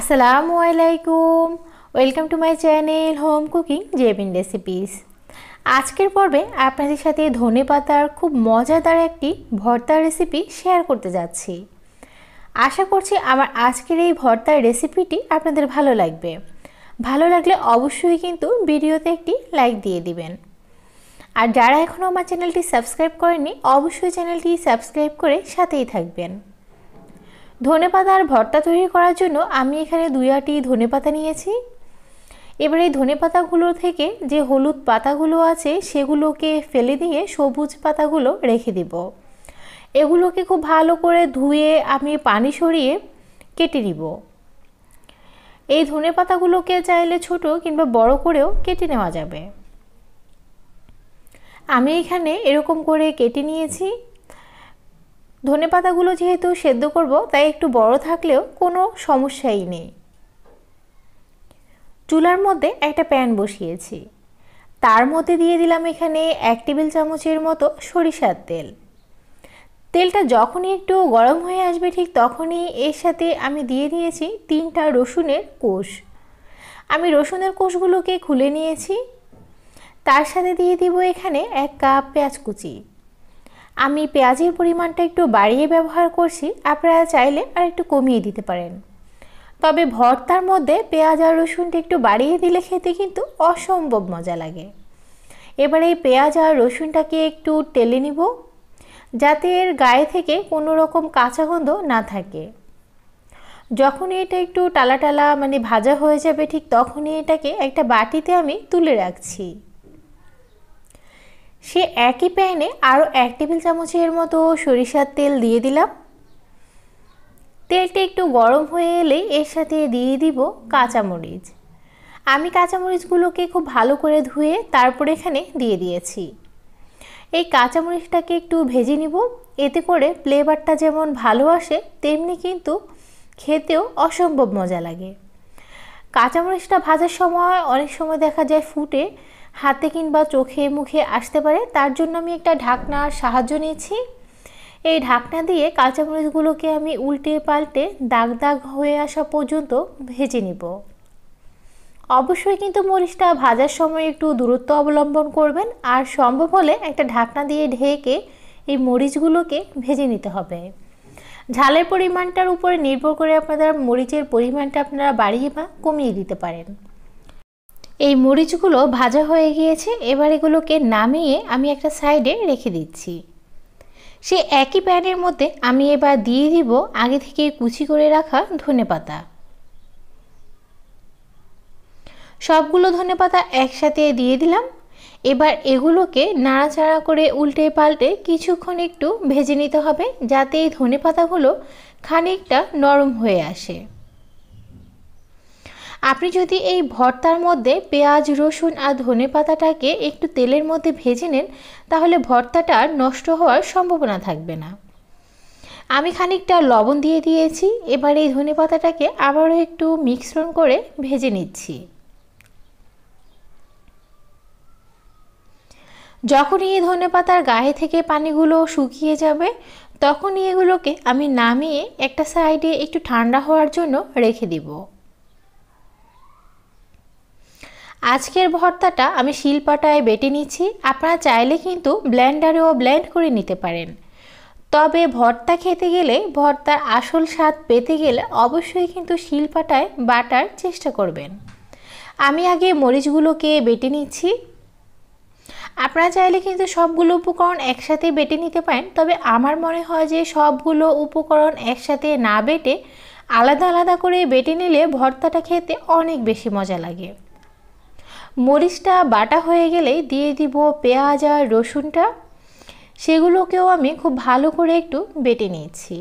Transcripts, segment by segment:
আসসালামু আলাইকুম welcome to my channel home cooking Jebin recipes আজকের পর্বে আপনাদের সাথে ধনে পাতার খুব মজাদার একটি ভর্তার রেসিপি শেয়ার করতে যাচ্ছি আশা করছি আমার আজকের এই ভর্তার রেসিপিটি আপনাদের ভালো লাগবে ভালো লাগলে অবশ্যই কিন্তু ভিডিওতে একটি লাইক দিয়ে দিবেন আর যারা এখনও আমার চ্যানেলটি সাবস্ক্রাইব করেনি অবশ্যই চ্যানেলটি সাবস্ক্রাইব করে সাথেই থাকবেন ধনেপাতা আর ভর্তা তৈরি করার জন্য আমি এখানে দুই আটি ধনেপাতা নিয়েছি এবার এই ধনে পাতাগুলো থেকে যে হলুদ পাতাগুলো আছে সেগুলোকে ফেলে দিয়ে সবুজ পাতাগুলো রেখে দেব এগুলোকে খুব ভালো করে ধুয়ে আমি পানি সরিয়ে কেটে নিব এই ধনে পাতাগুলোকে চাইলে ছোট কিংবা বড় করেও কেটে নেওয়া যাবে আমি এখানে এরকম করে কেটে নিয়েছি ধনে পাতাগুলো যেহেতু সেদ্ধ করব তাই একটু বড় থাকলেও কোনো সমস্যাই নেই চুলার মধ্যে একটা প্যান বসিয়েছি তার মধ্যে দিয়ে দিলাম এখানে এক টেবিল চামচের মতো সরিষার তেল তেলটা যখনই একটু গরম হয়ে আসবে ঠিক তখনই এর সাথে আমি দিয়ে দিয়েছি তিনটা রসুনের কোষ আমি রসুনের কোষগুলোকে খুলে নিয়েছি তার সাথে দিয়ে দিব এখানে এক কাপ পেঁয়াজ কুচি আমি পেঁয়াজের পরিমাণটা একটু বাড়িয়ে ব্যবহার করছি আপনারা চাইলে আর একটু কমিয়ে দিতে পারেন তবে ভর্তার মধ্যে পেঁয়াজ আর রসুনটা একটু বাড়িয়ে দিলে খেতে কিন্তু অসম্ভব মজা লাগে এবারে এই পেঁয়াজ আর রসুনটাকে একটু টেলে নিব যাতে এর গায়ে থেকে কোনো রকম কাঁচা গন্ধ না থাকে যখন এটা একটু টালা টালা মানে ভাজা হয়ে যাবে ঠিক তখনই এটাকে একটা বাটিতে আমি তুলে রাখছি সে একই প্যানে আরও এক টেবিল চামচের মতো সরিষার তেল দিয়ে দিলাম তেলটা একটু গরম হয়ে এলে এর সাথে দিয়ে দিব কাঁচামরিচ আমি কাঁচামরিচগুলোকে খুব ভালো করে ধুয়ে তারপর এখানে দিয়ে দিয়েছি এই কাঁচামরিচটাকে একটু ভেজে নিব এতে করে ফ্লেভারটা যেমন ভালো আসে তেমনি কিন্তু খেতেও অসম্ভব মজা লাগে কাঁচামরিচটা ভাজার সময় অনেক সময় দেখা যায় ফুটে হাতে কিংবা চোখে মুখে আসতে পারে তার জন্য আমি একটা ঢাকনার সাহায্য নিয়েছি এই ঢাকনা দিয়ে কাঁচামরিচগুলোকে আমি উল্টে পাল্টে দাগ দাগ হয়ে আসা পর্যন্ত ভেজে নিব অবশ্যই কিন্তু মরিচটা ভাজার সময় একটু দূরত্ব অবলম্বন করবেন আর সম্ভব হলে একটা ঢাকনা দিয়ে ঢেকে এই মরিচগুলোকে ভেজে নিতে হবে ঝালের পরিমাণটার উপরে নির্ভর করে আপনারা মরিচের পরিমাণটা আপনারা বাড়িয়ে বা কমিয়ে দিতে পারেন এই মরিচগুলো ভাজা হয়ে গিয়েছে এবার এগুলোকে নামিয়ে আমি একটা সাইডে রেখে দিচ্ছি সে একই প্যানের মধ্যে আমি এবার দিয়ে দিব আগে থেকে কুচি করে রাখা ধনে পাতা সবগুলো ধনে পাতা একসাথে দিয়ে দিলাম এবার এগুলোকে নাড়াচাড়া করে উল্টে পাল্টে কিছুক্ষণ একটু ভেজে নিতে হবে যাতে এই ধনে পাতাগুলো খানিকটা নরম হয়ে আসে আপনি যদি এই ভর্তার মধ্যে পেঁয়াজ রসুন আর ধনে পাতাটাকে একটু তেলের মধ্যে ভেজে নেন তাহলে ভর্তাটা নষ্ট হওয়ার সম্ভাবনা থাকবে না আমি খানিকটা লবণ দিয়ে দিয়েছি এবার এই ধনে পাতাটাকে আবারও একটু মিশ্রণ করে ভেজে নিচ্ছি যখনই এই ধনে পাতার গায়ে থেকে পানিগুলো শুকিয়ে যাবে তখনই এগুলোকে আমি নামিয়ে একটা সাইডে একটু ঠান্ডা হওয়ার জন্য রেখে দিব আজকের ভর্তাটা আমি শিলপাটায় বেটে নিচ্ছি আপনারা চাইলে কিন্তু ব্ল্যান্ডারেও ব্ল্যান্ড করে নিতে পারেন তবে ভর্তা খেতে গেলে ভর্তার আসল স্বাদ পেতে গেলে অবশ্যই কিন্তু শিলপাটায় বাটার চেষ্টা করবেন আমি আগে মরিচগুলোকে বেটে নিচ্ছি আপনারা চাইলে কিন্তু সবগুলো উপকরণ একসাথে বেটে নিতে পারেন তবে আমার মনে হয় যে সবগুলো উপকরণ একসাথে না বেটে আলাদা আলাদা করে বেটে নিলে ভর্তাটা খেতে অনেক বেশি মজা লাগে মরিচটা বাটা হয়ে গেলেই দিয়ে দিব পেঁয়াজ আর রসুনটা সেগুলোকেও আমি খুব ভালো করে একটু বেটে নিয়েছি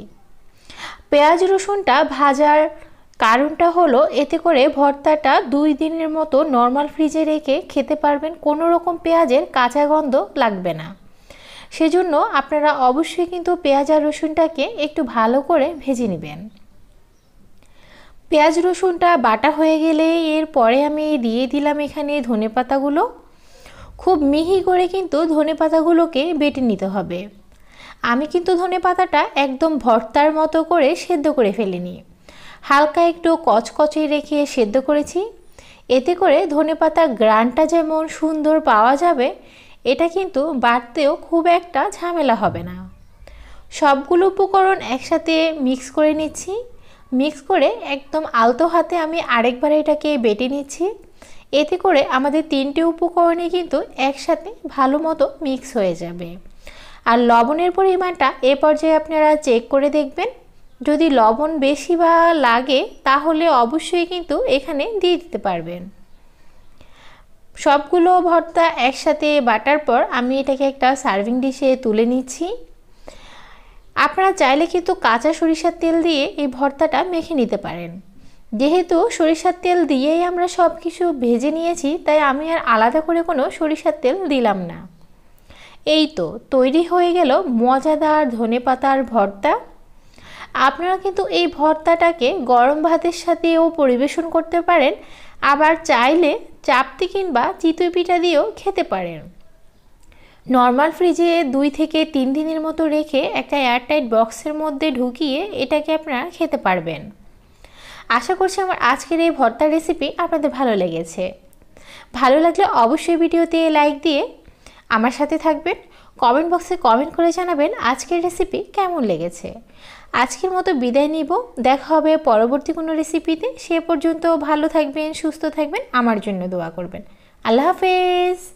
পেঁয়াজ রসুনটা ভাজার কারণটা হলো এতে করে ভর্তাটা দুই দিনের মতো নর্মাল ফ্রিজে রেখে খেতে পারবেন কোনো রকম পেঁয়াজের কাঁচা গন্ধ লাগবে না সেজন্য আপনারা অবশ্যই কিন্তু পেঁয়াজ আর রসুনটাকে একটু ভালো করে ভেজে নেবেন পেঁয়াজ রসুনটা বাটা হয়ে গেলে এরপরে আমি দিয়ে দিলাম এখানে ধনে পাতাগুলো খুব মিহি করে কিন্তু ধনে পাতাগুলোকে বেটে নিতে হবে আমি কিন্তু ধনে পাতাটা একদম ভর্তার মতো করে সেদ্ধ করে ফেলিনি হালকা একটু কচকচে রেখে সেদ্ধ করেছি এতে করে ধনে পাতার গ্রানটা যেমন সুন্দর পাওয়া যাবে এটা কিন্তু বাড়তেও খুব একটা ঝামেলা হবে না সবগুলো উপকরণ একসাথে মিক্স করে নিচ্ছি মিক্স করে একদম আলতো হাতে আমি আরেকবার এটাকে বেটে নিচ্ছি এতে করে আমাদের তিনটে উপকরণে কিন্তু একসাথে ভালো মতো মিক্স হয়ে যাবে আর লবণের পরিমাণটা এ পর্যায়ে আপনারা চেক করে দেখবেন যদি লবণ বেশি বা লাগে তাহলে অবশ্যই কিন্তু এখানে দিয়ে দিতে পারবেন সবগুলো ভর্তা একসাথে বাটার পর আমি এটাকে একটা সার্ভিং ডিশে তুলে নিচ্ছি আপনারা চাইলে কিন্তু কাঁচা সরিষার তেল দিয়ে এই ভর্তাটা মেখে নিতে পারেন যেহেতু সরিষার তেল দিয়েই আমরা সব কিছু ভেজে নিয়েছি তাই আমি আর আলাদা করে কোনো সরিষার তেল দিলাম না এই তো তৈরি হয়ে গেল মজাদার ধনে পাতার ভর্তা আপনারা কিন্তু এই ভর্তাটাকে গরম ভাতের সাথেও পরিবেশন করতে পারেন আবার চাইলে চাপতি কিংবা চিতই পিঠা দিয়েও খেতে পারেন নর্মাল ফ্রিজে দুই থেকে তিন দিনের মতো রেখে একটা এয়ারটাইট বক্সের মধ্যে ঢুকিয়ে এটাকে আপনারা খেতে পারবেন আশা করছি আমার আজকের এই ভর্তা রেসিপি আপনাদের ভালো লেগেছে ভালো লাগলে অবশ্যই ভিডিওতে লাইক দিয়ে আমার সাথে থাকবেন কমেন্ট বক্সে কমেন্ট করে জানাবেন আজকের রেসিপি কেমন লেগেছে আজকের মতো বিদায় নিব দেখা হবে পরবর্তী কোনো রেসিপিতে সে পর্যন্ত ভালো থাকবেন সুস্থ থাকবেন আমার জন্য দোয়া করবেন আল্লাহ হাফেজ